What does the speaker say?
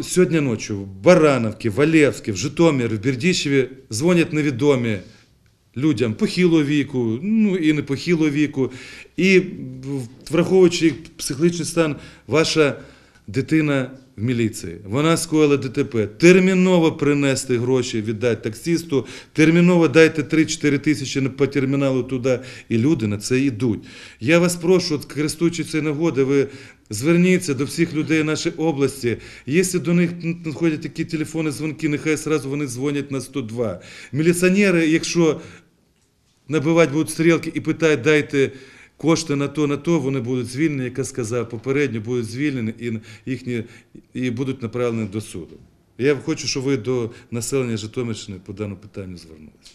Сьогодні ночі в Барановці, в Олєвській, в Житомирі, в Бердічеві дзвонять невідомі людям похилого віку, ну і не похилого віку. І враховуючи їх психологічний стан, ваша дитина в міліції. Вона скоїла ДТП. Терміново принести гроші, віддати таксісту, терміново дайте 3-4 тисячі по терміналу туди, і люди на це йдуть. Я вас прошу, користуючи цією нагодою, ви зверніться до всіх людей нашої області. Якщо до них надходять такі телефони, дзвонки, нехай одразу вони дзвонять на 102. Міліціонери, якщо набивати будуть стрілки і питають, дайте. Кошти на то, на то вони будуть звільнені, як я сказав, попередньо будуть звільнені і їхні і будуть направлені до суду. Я хочу, щоб ви до населення Житомирщини по даному питанню звернулися.